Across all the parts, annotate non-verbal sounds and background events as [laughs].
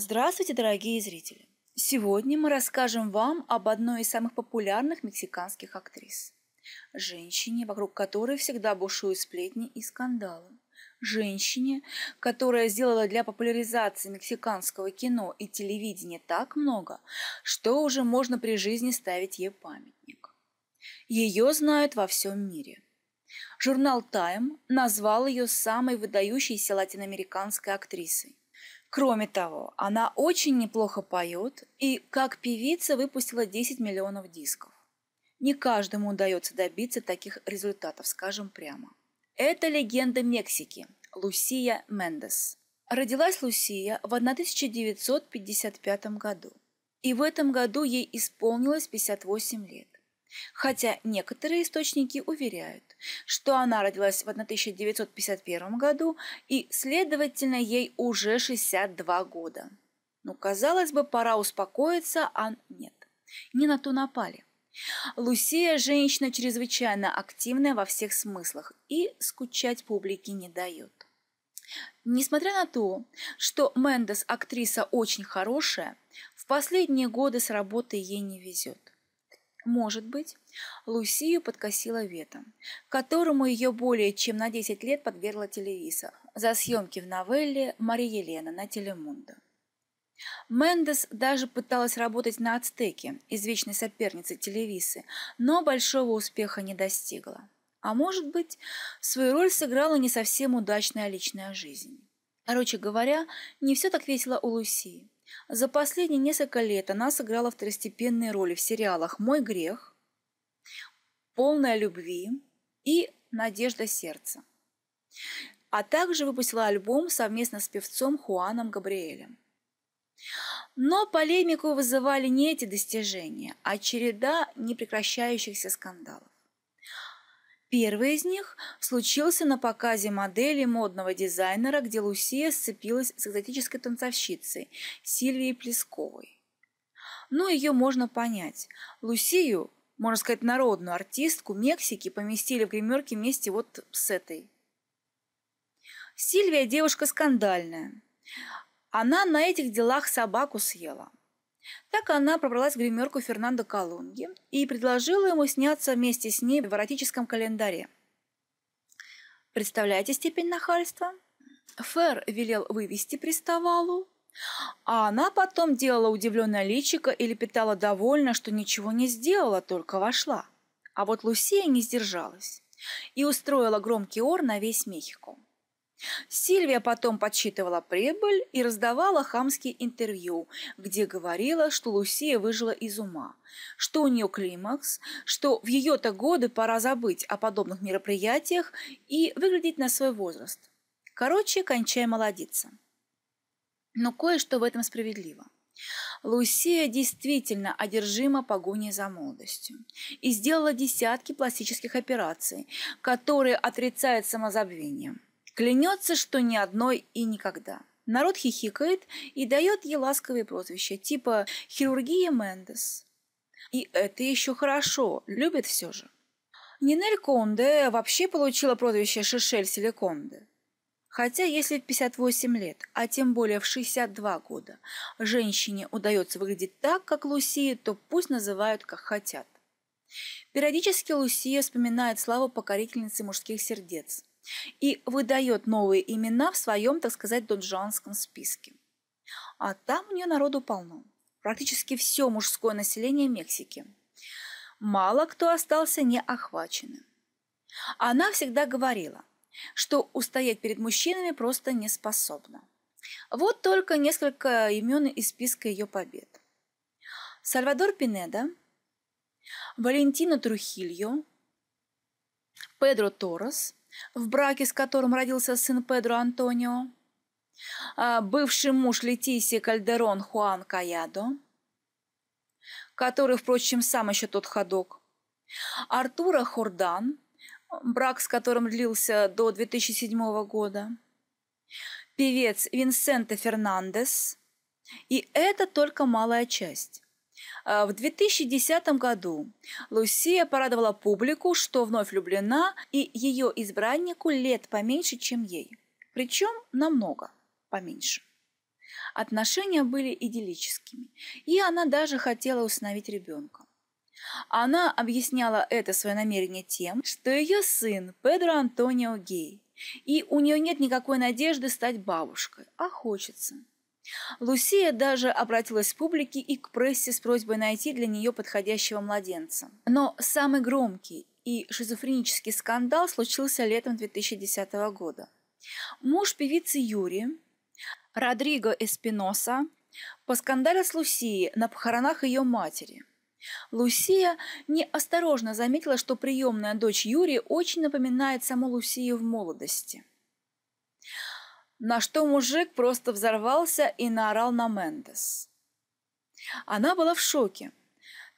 Здравствуйте, дорогие зрители! Сегодня мы расскажем вам об одной из самых популярных мексиканских актрис. Женщине, вокруг которой всегда бушуют сплетни и скандалы. Женщине, которая сделала для популяризации мексиканского кино и телевидения так много, что уже можно при жизни ставить ей памятник. Ее знают во всем мире – Журнал Time назвал ее самой выдающейся латиноамериканской актрисой. Кроме того, она очень неплохо поет и, как певица, выпустила 10 миллионов дисков. Не каждому удается добиться таких результатов, скажем прямо. Это легенда Мексики Лусия Мендес. Родилась Лусия в 1955 году, и в этом году ей исполнилось 58 лет. Хотя некоторые источники уверяют, что она родилась в 1951 году и, следовательно, ей уже 62 года. Но ну, казалось бы, пора успокоиться, а нет. Не на ту напали. Лусия – женщина чрезвычайно активная во всех смыслах и скучать публике не дает. Несмотря на то, что Мендес актриса очень хорошая, в последние годы с работы ей не везет – может быть, Лусию подкосила вета, которому ее более чем на 10 лет подвергла телевизор за съемки в новелле «Мария Елена» на Телемундо. Мендес даже пыталась работать на «Ацтеке», извечной сопернице Телевисы, но большого успеха не достигла. А может быть, свою роль сыграла не совсем удачная личная жизнь. Короче говоря, не все так весело у Лусии. За последние несколько лет она сыграла второстепенные роли в сериалах «Мой грех», «Полная любви» и «Надежда сердца», а также выпустила альбом совместно с певцом Хуаном Габриэлем. Но полемику вызывали не эти достижения, а череда непрекращающихся скандалов. Первый из них случился на показе модели модного дизайнера, где Лусия сцепилась с экзотической танцовщицей Сильвией Плесковой. Но ее можно понять. Лусию, можно сказать, народную артистку Мексики поместили в гримерке вместе вот с этой. Сильвия девушка скандальная. Она на этих делах собаку съела. Так она пробралась в гримерку Фернандо Колунги и предложила ему сняться вместе с ней в эротическом календаре. Представляете степень нахальства? Фер велел вывести приставалу, а она потом делала удивленное личико или питала довольно, что ничего не сделала, только вошла. А вот Лусия не сдержалась и устроила громкий ор на весь Мехико. Сильвия потом подсчитывала прибыль и раздавала хамские интервью, где говорила, что Лусия выжила из ума, что у нее климакс, что в ее-то годы пора забыть о подобных мероприятиях и выглядеть на свой возраст. Короче, кончай молодиться. Но кое-что в этом справедливо. Лусия действительно одержима погоней за молодостью и сделала десятки пластических операций, которые отрицают самозабвением – Клянется, что ни одной и никогда. Народ хихикает и дает ей ласковые прозвища, типа «Хирургия Мендес». И это еще хорошо, любят все же. Нинель Конде вообще получила прозвище Шишель Силиконде. Хотя если в 58 лет, а тем более в 62 года, женщине удается выглядеть так, как Лусия, то пусть называют как хотят. Периодически Лусия вспоминает славу покорительницы мужских сердец – и выдает новые имена в своем, так сказать, доджанском списке. А там у нее народу полно. Практически все мужское население Мексики. Мало кто остался неохваченным. Она всегда говорила, что устоять перед мужчинами просто не способна. Вот только несколько имен из списка ее побед. Сальвадор Пинеда, Валентина Трухильо, Педро Торос в браке с которым родился сын Педро Антонио, а, бывший муж Летиси Кальдерон Хуан Каядо, который, впрочем, сам еще тот ходок, Артура Хордан, брак с которым длился до 2007 года, певец Винсента Фернандес, и это только малая часть. А, в 2010 году Лусия порадовала публику, что вновь влюблена, и ее избраннику лет поменьше, чем ей. Причем намного поменьше. Отношения были идиллическими, и она даже хотела установить ребенка. Она объясняла это свое намерение тем, что ее сын Педро Антонио гей, и у нее нет никакой надежды стать бабушкой, а хочется – Лусия даже обратилась к публике и к прессе с просьбой найти для нее подходящего младенца. Но самый громкий и шизофренический скандал случился летом 2010 года. Муж певицы Юри, Родриго Эспиноса, по скандалу с Лусией на похоронах ее матери – Лусия неосторожно заметила, что приемная дочь Юрия очень напоминает саму Лусию в молодости на что мужик просто взорвался и наорал на Мендес. Она была в шоке,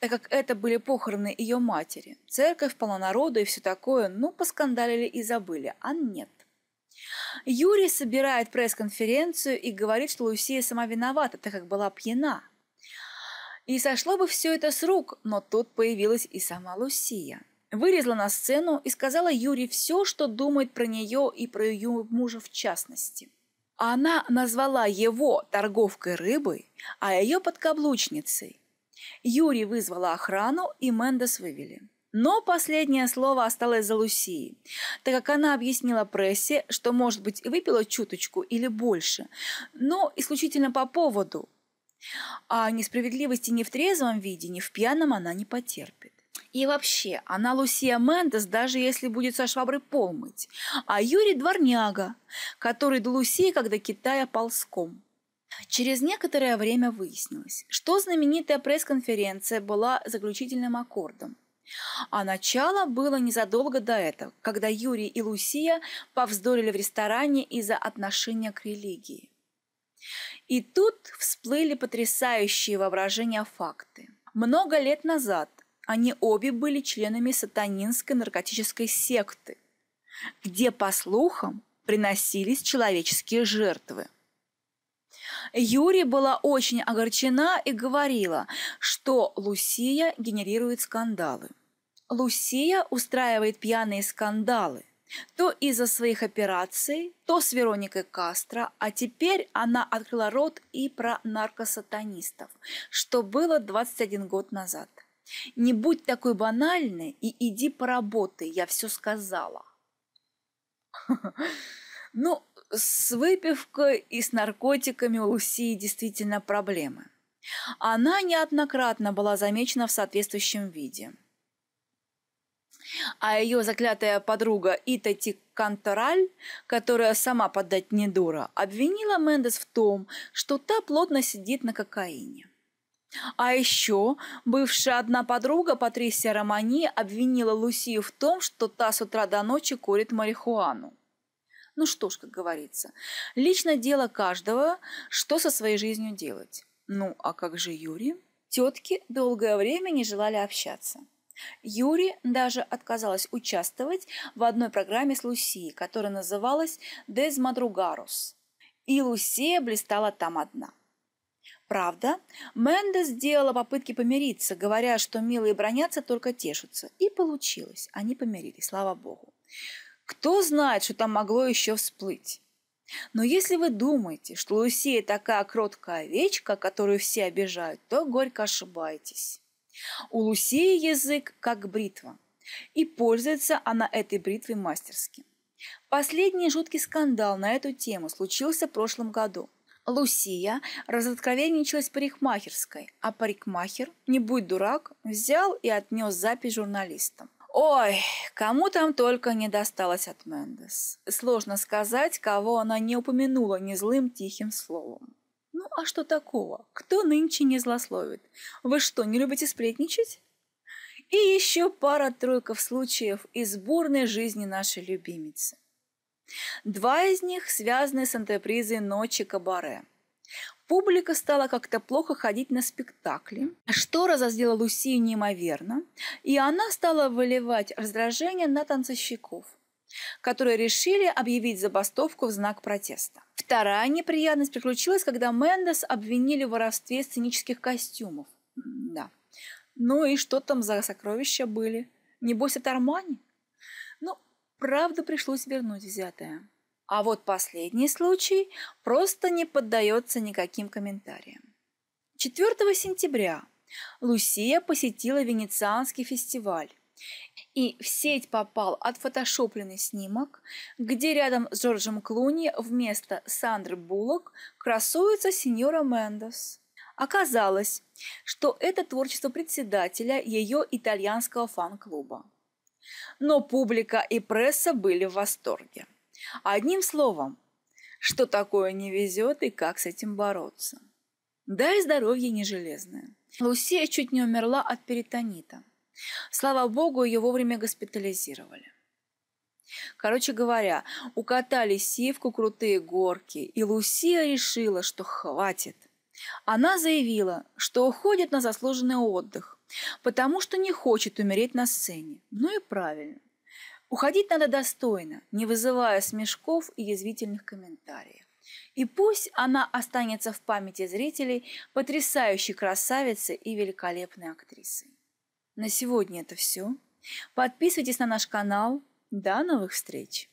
так как это были похороны ее матери. Церковь полна народу и все такое, ну, поскандалили и забыли, а нет. Юрий собирает пресс-конференцию и говорит, что Лусия сама виновата, так как была пьяна. И сошло бы все это с рук, но тут появилась и сама Лусия вылезла на сцену и сказала Юре все, что думает про нее и про ее мужа в частности. Она назвала его торговкой рыбой, а ее подкаблучницей. Юрий вызвала охрану, и Мендес вывели. Но последнее слово осталось за Лусией, так как она объяснила прессе, что, может быть, и выпила чуточку или больше, но исключительно по поводу. А несправедливости ни в трезвом виде, ни в пьяном она не потерпит. И вообще, она Лусия Мендес, даже если будет со швабры полмыть. А Юрий Дворняга, который до Лусии, когда до Китая, ползком. Через некоторое время выяснилось, что знаменитая пресс-конференция была заключительным аккордом. А начало было незадолго до этого, когда Юрий и Лусия повздорили в ресторане из-за отношения к религии. И тут всплыли потрясающие воображения факты. Много лет назад они обе были членами сатанинской наркотической секты, где, по слухам, приносились человеческие жертвы. Юрия была очень огорчена и говорила, что Лусия генерирует скандалы. Лусия устраивает пьяные скандалы. То из-за своих операций, то с Вероникой Кастро, а теперь она открыла рот и про наркосатанистов, что было 21 год назад. Не будь такой банальной и иди поработай, я все сказала. [laughs] Ну, с выпивкой и с наркотиками у Лусии действительно проблемы. Она неоднократно была замечена в соответствующем виде. А ее заклятая подруга Итати Кантораль, которая сама поддать не дура, обвинила Мендес в том, что та плотно сидит на кокаине. А еще бывшая одна подруга Патрисия Романи обвинила Лусию в том, что та с утра до ночи курит марихуану. Ну что ж, как говорится, лично дело каждого, что со своей жизнью делать. Ну, а как же Юрий? Тетки долгое время не желали общаться. Юрий даже отказалась участвовать в одной программе с Лусией, которая называлась «Дезмадругарус». И Лусия блистала там одна. Правда, Менда сделала попытки помириться, говоря, что милые бронятся, только тешатся. И получилось. Они помирились, слава богу. Кто знает, что там могло еще всплыть. Но если вы думаете, что Лусия такая кроткая овечка, которую все обижают, то горько ошибаетесь. У Лусии язык как бритва, и пользуется она этой бритвой мастерски. Последний жуткий скандал на эту тему случился в прошлом году – Лусия разоткровенничалась парикмахерской, а парикмахер, не будь дурак, взял и отнес запись журналистам. Ой, кому там только не досталось от Мендес. Сложно сказать, кого она не упомянула ни злым тихим словом. Ну а что такого? Кто нынче не злословит? Вы что, не любите сплетничать? И еще пара-тройка в случаев из бурной жизни нашей любимицы. Два из них связаны с антрепризой «Ночи кабаре». Публика стала как-то плохо ходить на спектакли, а что разозлило Лусию неимоверно, и она стала выливать раздражение на танцовщиков, которые решили объявить забастовку в знак протеста. Вторая неприятность приключилась, когда Мендес обвинили в воровстве сценических костюмов. Да. Ну и что там за сокровища были? Небось, это Армани? Правда, пришлось вернуть взятое. А вот последний случай просто не поддается никаким комментариям. 4 сентября Лусия посетила Венецианский фестиваль, и в сеть попал отфотошопленный снимок, где рядом с Джорджем Клуни вместо Сандры Буллок красуется сеньора Мендес. Оказалось, что это творчество председателя ее итальянского фан-клуба. Но публика и пресса были в восторге. Одним словом, что такое не везет и как с этим бороться. Да и здоровье не железное. Лусия чуть не умерла от перитонита. Слава богу, ее вовремя госпитализировали. Короче говоря, укатали сивку крутые горки, и Лусия решила, что хватит. Она заявила, что уходит на заслуженный отдых, потому что не хочет умереть на сцене. Ну и правильно. Уходить надо достойно, не вызывая смешков и язвительных комментариев. И пусть она останется в памяти зрителей потрясающей красавицы и великолепной актрисой. На сегодня это все. Подписывайтесь на наш канал. До новых встреч!